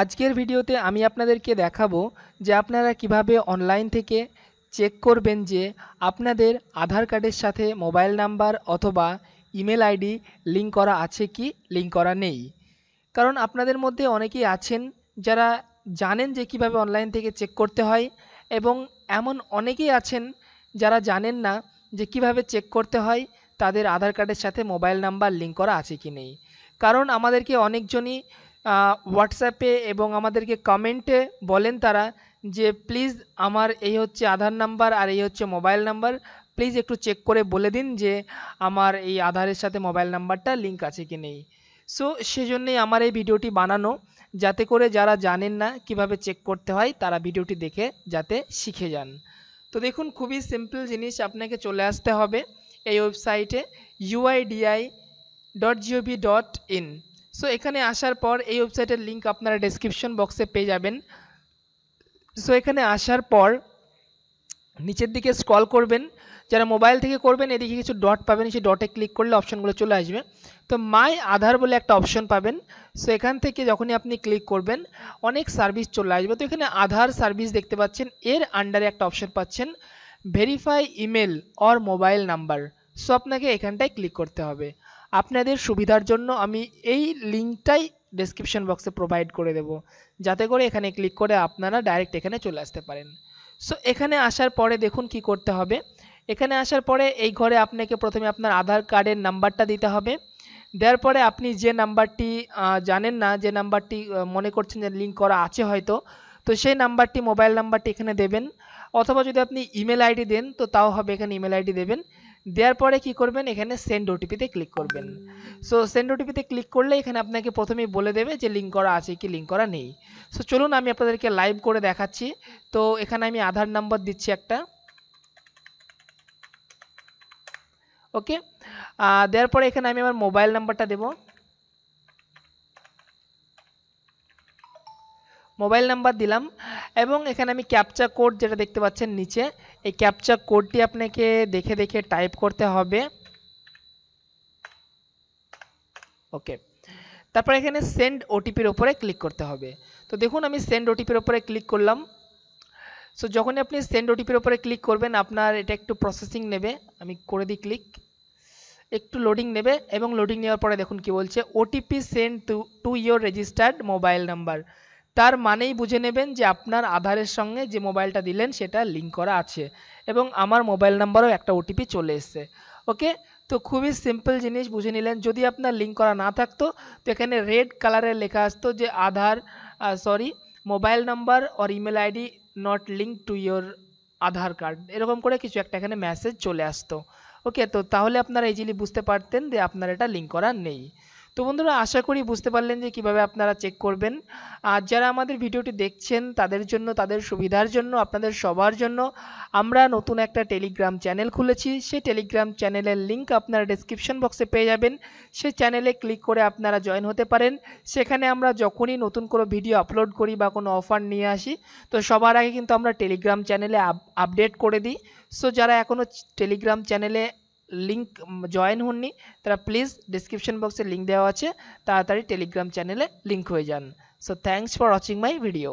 আজকের ভিডিওতে আমি আপনাদেরকে দেখাবো যে আপনারা কিভাবে অনলাইন থেকে চেক করবেন যে আপনাদের আধার কার্ডের সাথে মোবাইল নাম্বার অথবা ইমেল আইডি লিঙ্ক করা আছে কি লিঙ্ক করা নেই কারণ আপনাদের মধ্যে অনেকেই আছেন যারা জানেন যে কিভাবে অনলাইন থেকে চেক করতে হয় এবং এমন অনেকেই আছেন যারা জানেন না যে কিভাবে চেক করতে হয় তাদের আধার কার্ডের সাথে মোবাইল নাম্বার লিঙ্ক করা আছে কি নেই কারণ আমাদেরকে অনেকজনই হোয়াটসঅ্যাপে এবং আমাদেরকে কমেন্টে বলেন তারা যে প্লিজ আমার এই হচ্ছে আধার নাম্বার আর এই হচ্ছে মোবাইল নাম্বার প্লিজ একটু চেক করে বলে দিন যে আমার এই আধারের সাথে মোবাইল নাম্বারটা লিঙ্ক আছে কি নেই সো সেজন্যই আমার এই ভিডিওটি বানানো যাতে করে যারা জানেন না কিভাবে চেক করতে হয় তারা ভিডিওটি দেখে যাতে শিখে যান তো দেখুন খুবই সিম্পল জিনিস আপনাকে চলে আসতে হবে এই ওয়েবসাইটে UIDAI dot GOV dot in so এখানে আসার পর এই ওয়েবসাইটের লিঙ্ক আপনারা ডেসক্রিপশন বক্সে পেয়ে যাবেন সো এখানে আসার পর নিচের দিকে স্ক্রল করবেন যারা মোবাইল থেকে করবেন এদিকে কিছু ডট পাবেন সেই ডটে ক্লিক করলে অপশনগুলো চলে আসবে তো মাই আধার বলে একটা অপশন পাবেন সো এখান থেকে যখনই আপনি ক্লিক করবেন অনেক সার্ভিস চলে আসবে তো এখানে আধার সার্ভিস দেখতে পাচ্ছেন এর আন্ডারে একটা অপশন পাচ্ছেন verify email or mobile number so আপনাকে এখানটায় ক্লিক করতে হবে আপনাদের সুবিধার জন্য আমি এই লিঙ্কটাই ডেসক্রিপশন বক্সে প্রোভাইড করে দেব যাতে করে এখানে ক্লিক করে আপনারা ডাইরেক্ট এখানে চলে আসতে পারেন সো এখানে আসার পরে দেখুন কি করতে হবে এখানে আসার পরে এই ঘরে আপনাকে প্রথমে আপনার আধার কার্ডের নাম্বারটা দিতে হবে দেওয়ার পরে আপনি যে নাম্বারটি জানেন না যে নাম্বারটি মনে করছেন যে লিঙ্ক করা আছে হয়তো তো সেই নাম্বারটি মোবাইল নাম্বারটি এখানে দেবেন অথবা যদি আপনি ইমেল আইডি দেন তো তাও হবে এখানে ইমেল আইডি দেবেন দেওয়ার পরে কি করবেন এখানে সেন্ড ওটিপিতে ক্লিক করবেন সো সেন্ড ওটিপিতে ক্লিক করলে এখানে আপনাকে প্রথমেই বলে দেবে যে লিঙ্ক করা আছে কি লিঙ্ক করা নেই সো চলুন আমি আপনাদেরকে লাইভ করে দেখাচ্ছি তো এখানে আমি আধার নাম্বার দিচ্ছি একটা ওকে দেওয়ার পরে এখানে আমি আমার মোবাইল নাম্বারটা দেব মোবাইল নাম্বার দিলাম এবং এখানে আমি ক্যাপচা কোড যেটা দেখতে পাচ্ছেন নিচে এই ক্যাপচা কোডটি আপনাকে দেখে দেখে টাইপ করতে হবে ওকে তারপর এখানে সেন্ড ওটিপির ওপরে ক্লিক করতে হবে তো দেখুন আমি সেন্ড ওটিপির ওপরে ক্লিক করলাম সো যখনই আপনি সেন্ড ওটিপির ওপরে ক্লিক করবেন আপনার এটা একটু প্রসেসিং নেবে আমি করে দিই ক্লিক একটু লোডিং নেবে এবং লোডিং নেওয়ার পরে দেখুন কি বলছে OTP send to to your registered mobile number তার মানেই বুঝে নেবেন যে আপনার আধারের সঙ্গে যে মোবাইলটা দিলেন সেটা লিঙ্ক করা আছে এবং আমার মোবাইল নাম্বারেও একটা ওটিপি চলে এসছে ওকে তো খুবই সিম্পল জিনিস বুঝে নিলেন যদি আপনার লিঙ্ক করা না থাকতো তো এখানে রেড কালারের লেখা আসতো যে Aadhaar sorry mobile number or email ID not link to your Aadhaar card এরকম করে কিছু একটা এখানে মেসেজ চলে আসতো ওকে তো তাহলে আপনারা ইজিলি বুঝতে পারতেন যে আপনার এটা লিঙ্ক করা নেই তো বন্ধুরা আশা করি বুঝতে পারলেন যে কিভাবে আপনারা চেক করবেন আর যারা আমাদের ভিডিওটি দেখছেন তাদের জন্য তাদের সুবিধার জন্য আপনাদের সবার জন্য আমরা নতুন একটা টেলিগ্রাম চ্যানেল খুলেছি সেই টেলিগ্রাম চ্যানেলের লিঙ্ক আপনারা ডেসক্রিপশন বক্সে পেয়ে যাবেন সেই চ্যানেলে ক্লিক করে আপনারা জয়েন হতে পারেন সেখানে আমরা যখনই নতুন কোনো ভিডিও আপলোড করি বা কোনো অফার নিয়ে আসি তো সবার আগে কিন্তু আমরা টেলিগ্রাম চ্যানেলে আপডেট করে দিই সো যারা এখনও টেলিগ্রাম চ্যানেলে লিঙ্ক জয়েন হননি তারা প্লিজ ডিসক্রিপশন বক্সে লিঙ্ক দেওয়া আছে তাড়াতাড়ি টেলিগ্রাম চ্যানেলে লিঙ্ক হয়ে যান so thanks for watching my video